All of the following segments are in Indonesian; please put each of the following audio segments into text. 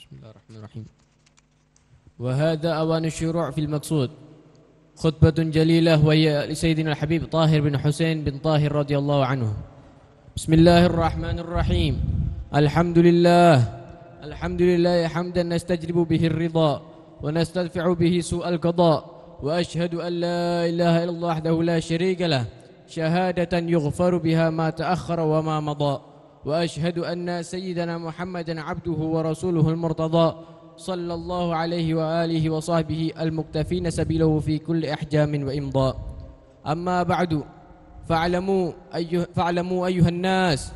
بسم الله الرحمن الرحيم وهذا أوان الشروع في المقصود خطبة جليلة وهي لسيدنا الحبيب طاهر بن حسين بن طاهر رضي الله عنه بسم الله الرحمن الرحيم الحمد لله الحمد لله حمدا نستجلب به الرضا ونستدفع به سوء القضاء وأشهد أن لا إله إلا الله وحده لا شريك له شهادة يغفر بها ما تأخر وما مضى واشهد ان سيدنا محمدا عبده ورسوله المرتضى صلى الله عليه واله وصحبه المقتفين سبيله في كل احجام وامضاء اما بعد فاعلموا ايها فاعلموا ايها الناس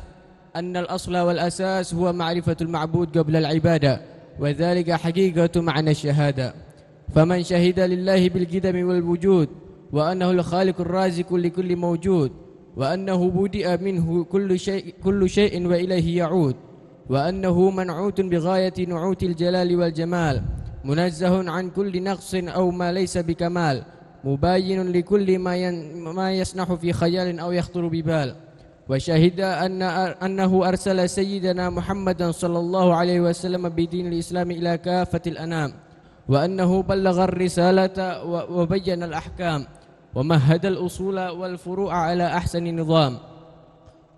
ان الاصل والاساس هو معرفه المعبود قبل العباده وذلك حقيقه معنى الشهاده فمن شهد لله بالقدم والوجود وانه الخالق الرازق لكل موجود وأنه بدأ منه كل شيء, كل شيء وإليه يعود وأنه منعوت بغاية نعوت الجلال والجمال منزه عن كل نقص أو ما ليس بكمال مباين لكل ما, ين ما يسنح في خيال أو يخطر ببال وشهد أن أنه أرسل سيدنا محمدا صلى الله عليه وسلم بدين الإسلام إلى كافة الأنام وأنه بلغ الرسالة وبين الأحكام ومهد الأصول والفروع على أحسن نظام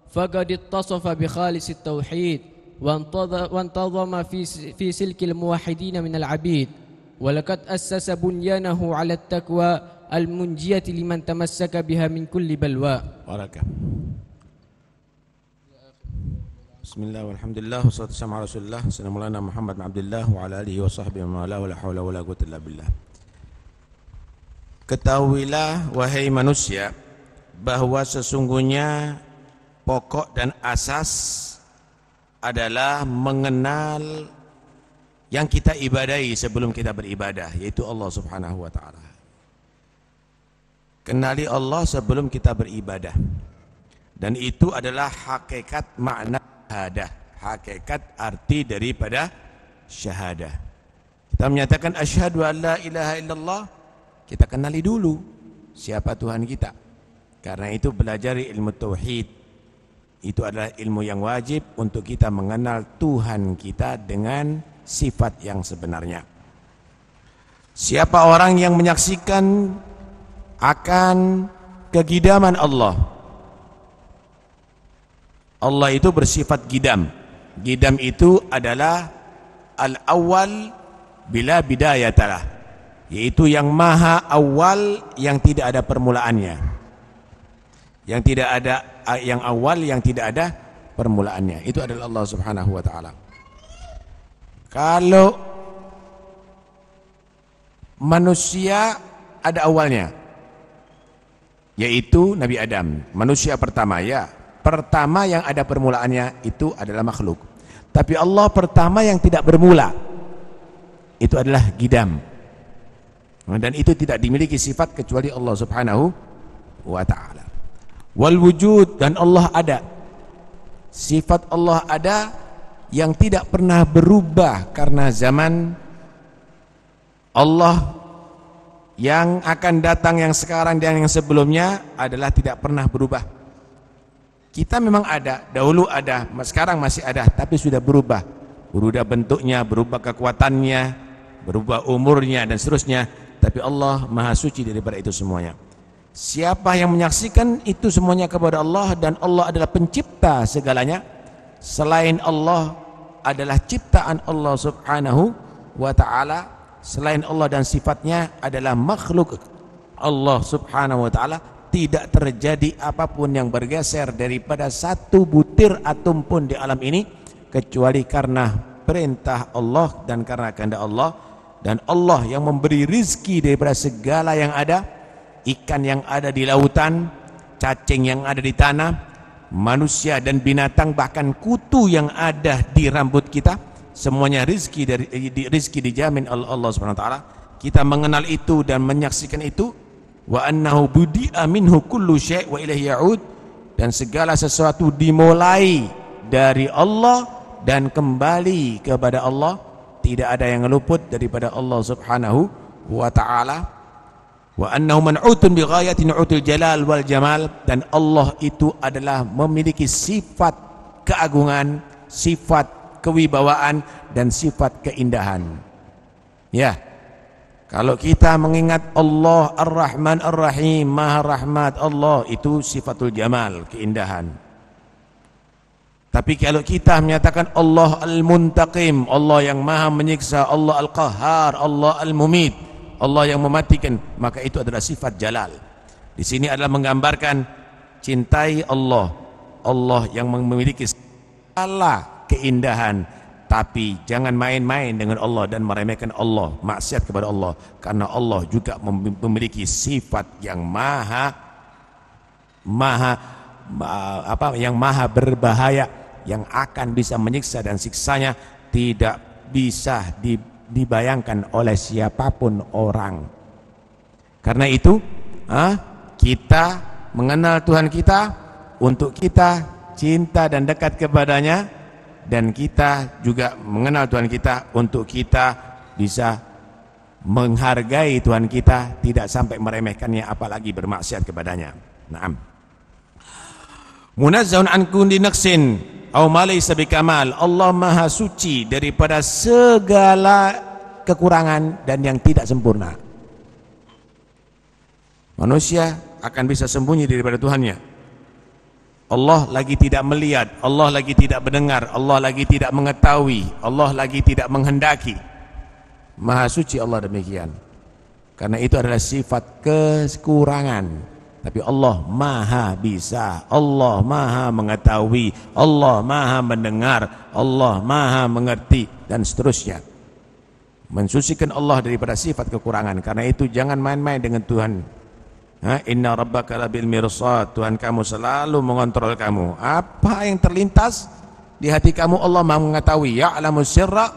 فقد اتصف بخالص التوحيد وانتظم في سلك الموحدين من العبيد ولقد أسس بنيانه على التقوى المنجية لمن تمسك بها من كل بلوى بركة بسم الله والحمد لله والصلاة والسلام على رسول الله سلام الله محمد بن عبد الله وعلى آله وصحبه ومن والاه ولا حول ولا قوة إلا بالله Ketahuilah wahai manusia bahwa sesungguhnya pokok dan asas adalah mengenal yang kita ibadahi sebelum kita beribadah yaitu Allah Subhanahu wa taala. Kenali Allah sebelum kita beribadah. Dan itu adalah hakikat makna syahadah, hakikat arti daripada syahadah. Kita menyatakan asyhadu an la ilaha illallah kita kenali dulu siapa Tuhan kita. Karena itu belajar ilmu tauhid itu adalah ilmu yang wajib untuk kita mengenal Tuhan kita dengan sifat yang sebenarnya. Siapa orang yang menyaksikan akan kegidaman Allah? Allah itu bersifat gidam. Gidam itu adalah al-awwal bila bidayatalah yaitu yang maha awal yang tidak ada permulaannya yang tidak ada yang awal yang tidak ada permulaannya itu adalah Allah Subhanahu wa taala kalau manusia ada awalnya yaitu Nabi Adam manusia pertama ya pertama yang ada permulaannya itu adalah makhluk tapi Allah pertama yang tidak bermula itu adalah gidam dan itu tidak dimiliki sifat kecuali Allah Subhanahu wa taala wal wujud dan Allah ada sifat Allah ada yang tidak pernah berubah karena zaman Allah yang akan datang yang sekarang dan yang sebelumnya adalah tidak pernah berubah kita memang ada dahulu ada sekarang masih ada tapi sudah berubah berubah bentuknya berubah kekuatannya berubah umurnya dan seterusnya tapi Allah maha suci daripada itu semuanya siapa yang menyaksikan itu semuanya kepada Allah dan Allah adalah pencipta segalanya selain Allah adalah ciptaan Allah subhanahu wa ta'ala selain Allah dan sifatnya adalah makhluk Allah subhanahu wa ta'ala tidak terjadi apapun yang bergeser daripada satu butir atom pun di alam ini kecuali karena perintah Allah dan karena kehendak Allah dan Allah yang memberi rizki daripada segala yang ada ikan yang ada di lautan cacing yang ada di tanah manusia dan binatang bahkan kutu yang ada di rambut kita semuanya rizki dari rizki dijamin oleh Allah Subhanahu wa taala kita mengenal itu dan menyaksikan itu wa annahu budi'a minhu kullu syai' wa ilaihi ya'ud dan segala sesuatu dimulai dari Allah dan kembali kepada Allah tidak ada yang luput daripada Allah Subhanahu wa taala wa annahu man'utun bi ghayatin utul jalal wal jamal dan Allah itu adalah memiliki sifat keagungan, sifat kewibawaan dan sifat keindahan. Ya. Kalau kita mengingat Allah Ar-Rahman Ar-Rahim, Maha Rahmat Allah itu sifatul jamal, keindahan. Tapi kalau kita menyatakan Allah Al-Muntaqim, Allah yang Maha menyiksa, Allah Al-Qahhar, Allah Al-Mumit, Allah yang mematikan, maka itu adalah sifat jalal. Di sini adalah menggambarkan cintai Allah, Allah yang memiliki segala keindahan, tapi jangan main-main dengan Allah dan meremehkan Allah, maksiat kepada Allah, karena Allah juga memiliki sifat yang maha maha apa yang maha berbahaya yang akan bisa menyiksa dan siksanya tidak bisa dibayangkan oleh siapapun orang. Karena itu, kita mengenal Tuhan kita untuk kita cinta dan dekat kepadanya dan kita juga mengenal Tuhan kita untuk kita bisa menghargai Tuhan kita tidak sampai meremehkannya apalagi bermaksiat kepadanya. nah munazzahun an kulli naqsin aw ma laysa bikamal Allah maha suci daripada segala kekurangan dan yang tidak sempurna manusia akan bisa sembunyi daripada Tuhannya Allah lagi tidak melihat, Allah lagi tidak mendengar, Allah lagi tidak mengetahui, Allah lagi tidak menghendaki. Maha suci Allah demikian. Karena itu adalah sifat kekurangan. Tapi Allah maha bisa, Allah maha mengetahui, Allah maha mendengar, Allah maha mengerti, dan seterusnya. Mensucikan Allah daripada sifat kekurangan. Karena itu jangan main-main dengan Tuhan. Ha, Inna rabbaka labil mirsad. Tuhan kamu selalu mengontrol kamu. Apa yang terlintas di hati kamu Allah maha mengetahui. Ya'lamu sirra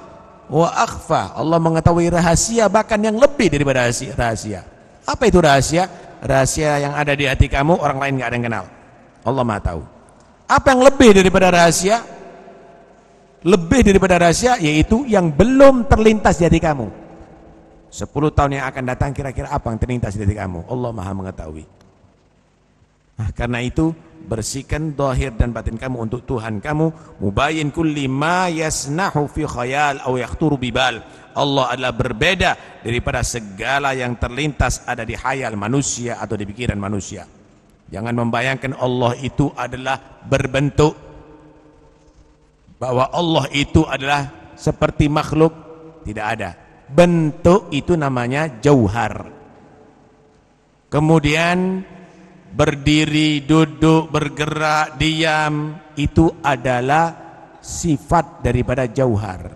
wa akhfa. Allah mengetahui rahasia bahkan yang lebih daripada rahasia. Apa itu rahasia? rahasia yang ada di hati kamu orang lain nggak ada yang kenal Allah maha tahu apa yang lebih daripada rahasia lebih daripada rahasia yaitu yang belum terlintas di hati kamu 10 tahun yang akan datang kira-kira apa yang terlintas di hati kamu Allah maha mengetahui Nah, karena itu bersihkan dohir dan batin kamu untuk Tuhan kamu mubayin kulli ma yasnahu fi khayal aw yakhturu bibal Allah adalah berbeda daripada segala yang terlintas ada di khayal manusia atau di pikiran manusia jangan membayangkan Allah itu adalah berbentuk bahwa Allah itu adalah seperti makhluk tidak ada bentuk itu namanya jauhar kemudian berdiri, duduk, bergerak, diam itu adalah sifat daripada jauhar.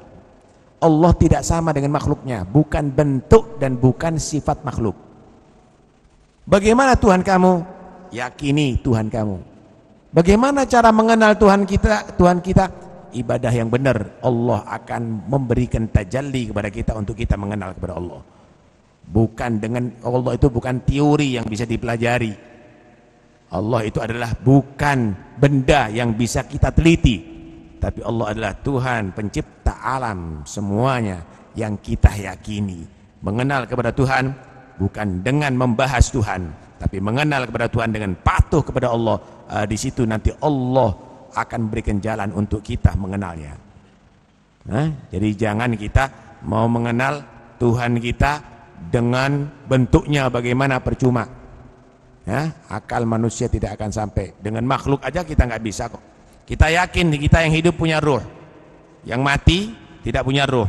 Allah tidak sama dengan makhluknya, bukan bentuk dan bukan sifat makhluk. Bagaimana Tuhan kamu? Yakini Tuhan kamu. Bagaimana cara mengenal Tuhan kita? Tuhan kita ibadah yang benar. Allah akan memberikan tajalli kepada kita untuk kita mengenal kepada Allah. Bukan dengan Allah itu bukan teori yang bisa dipelajari Allah itu adalah bukan benda yang bisa kita teliti tapi Allah adalah Tuhan pencipta alam semuanya yang kita yakini mengenal kepada Tuhan bukan dengan membahas Tuhan tapi mengenal kepada Tuhan dengan patuh kepada Allah eh, di situ nanti Allah akan berikan jalan untuk kita mengenalnya nah, jadi jangan kita mau mengenal Tuhan kita dengan bentuknya bagaimana percuma Ya, akal manusia tidak akan sampai. Dengan makhluk aja kita nggak bisa kok. Kita yakin kita yang hidup punya ruh. Yang mati tidak punya ruh.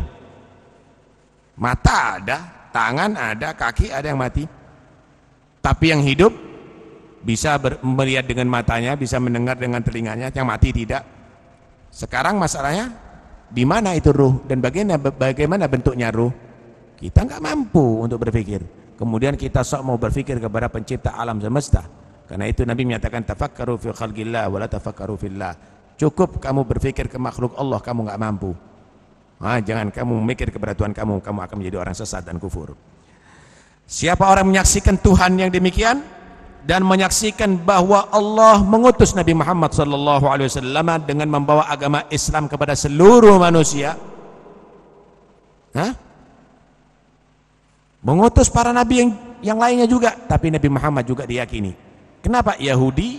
Mata ada, tangan ada, kaki ada yang mati. Tapi yang hidup bisa melihat dengan matanya, bisa mendengar dengan telinganya, yang mati tidak. Sekarang masalahnya di mana itu ruh dan bagaimana bagaimana bentuknya ruh? Kita nggak mampu untuk berpikir kemudian kita sok mau berpikir kepada pencipta alam semesta karena itu Nabi menyatakan tafakkaru fi khalqillah wala tafakkaru fillah cukup kamu berpikir ke makhluk Allah kamu nggak mampu ah, jangan kamu mikir kepada Tuhan kamu kamu akan menjadi orang sesat dan kufur siapa orang menyaksikan Tuhan yang demikian dan menyaksikan bahwa Allah mengutus Nabi Muhammad sallallahu alaihi wasallam dengan membawa agama Islam kepada seluruh manusia. Hah? Mengutus para nabi yang yang lainnya juga, tapi Nabi Muhammad juga diyakini. Kenapa? Yahudi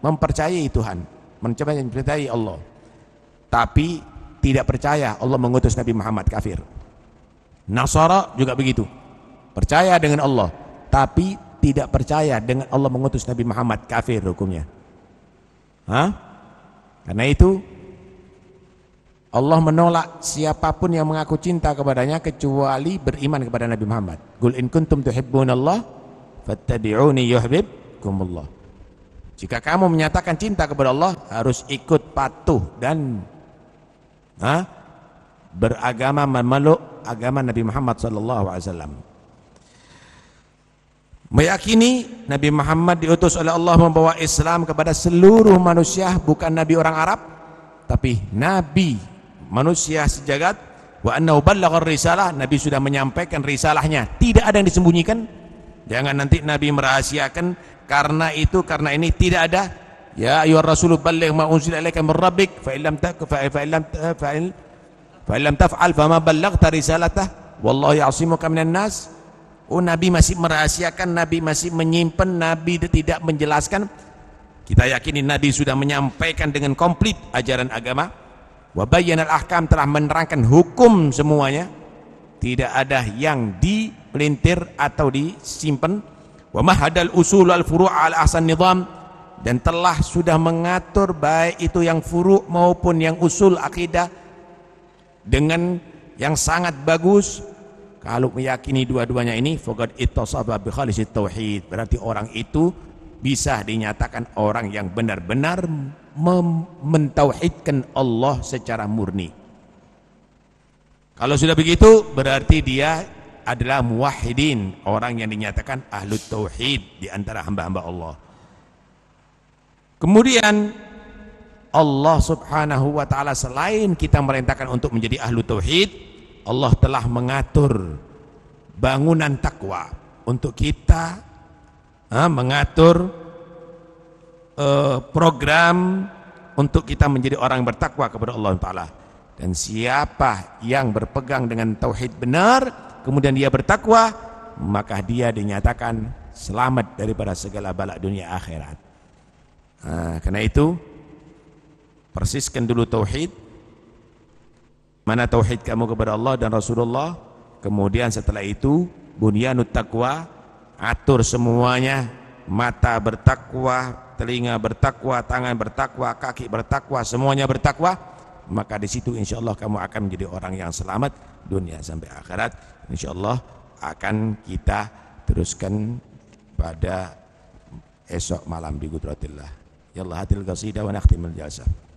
mempercayai Tuhan, mencoba mempercayai Allah. Tapi tidak percaya Allah mengutus Nabi Muhammad kafir. Nasara juga begitu. Percaya dengan Allah, tapi tidak percaya dengan Allah mengutus Nabi Muhammad kafir hukumnya. Hah? Karena itu Allah menolak siapapun yang mengaku cinta kepadanya kecuali beriman kepada Nabi Muhammad. Qul in kuntum tuhibbunallah fattabi'uni yuhibbukumullah. Jika kamu menyatakan cinta kepada Allah harus ikut patuh dan ha, beragama memeluk agama Nabi Muhammad sallallahu alaihi wasallam. Meyakini Nabi Muhammad diutus oleh Allah membawa Islam kepada seluruh manusia bukan nabi orang Arab tapi nabi manusia sejagat wa annahu ballagha risalah nabi sudah menyampaikan risalahnya tidak ada yang disembunyikan jangan nanti nabi merahasiakan karena itu karena ini tidak ada ya ayyuhar rasulul balligh ma unzila ilaika min rabbik fa illam fa illam fa fa illam eh, taf'al fama ballaghta risalatah wallahu ya'simuka minan nas oh nabi masih merahasiakan nabi masih menyimpan nabi tidak menjelaskan kita yakini nabi sudah menyampaikan dengan komplit ajaran agama Wabayan al-ahkam telah menerangkan hukum semuanya. Tidak ada yang dipelintir atau disimpan. Wa mahadal usul al-furu' al-ahsan nizam dan telah sudah mengatur baik itu yang furu' maupun yang usul akidah dengan yang sangat bagus kalau meyakini dua-duanya ini faqad ittasaba bi khalisit tauhid berarti orang itu bisa dinyatakan orang yang benar-benar mentauhidkan Allah secara murni. Kalau sudah begitu berarti dia adalah muwahhidin, orang yang dinyatakan ahlu tauhid di antara hamba-hamba Allah. Kemudian Allah Subhanahu wa taala selain kita merintahkan untuk menjadi ahlu tauhid, Allah telah mengatur bangunan takwa untuk kita ha, mengatur Eh, program untuk kita menjadi orang yang bertakwa kepada Allah Taala. Dan siapa yang berpegang dengan tauhid benar, kemudian dia bertakwa, maka dia dinyatakan selamat daripada segala balak dunia akhirat. Nah, karena itu persiskan dulu tauhid. Mana tauhid kamu kepada Allah dan Rasulullah? Kemudian setelah itu bunyianut takwa, atur semuanya, mata bertakwa, telinga bertakwa, tangan bertakwa, kaki bertakwa, semuanya bertakwa, maka di situ insya Allah kamu akan menjadi orang yang selamat dunia sampai akhirat. Insya Allah akan kita teruskan pada esok malam di Gudratillah. Yallah ya hatil qasidah wa nakhtimul jasah.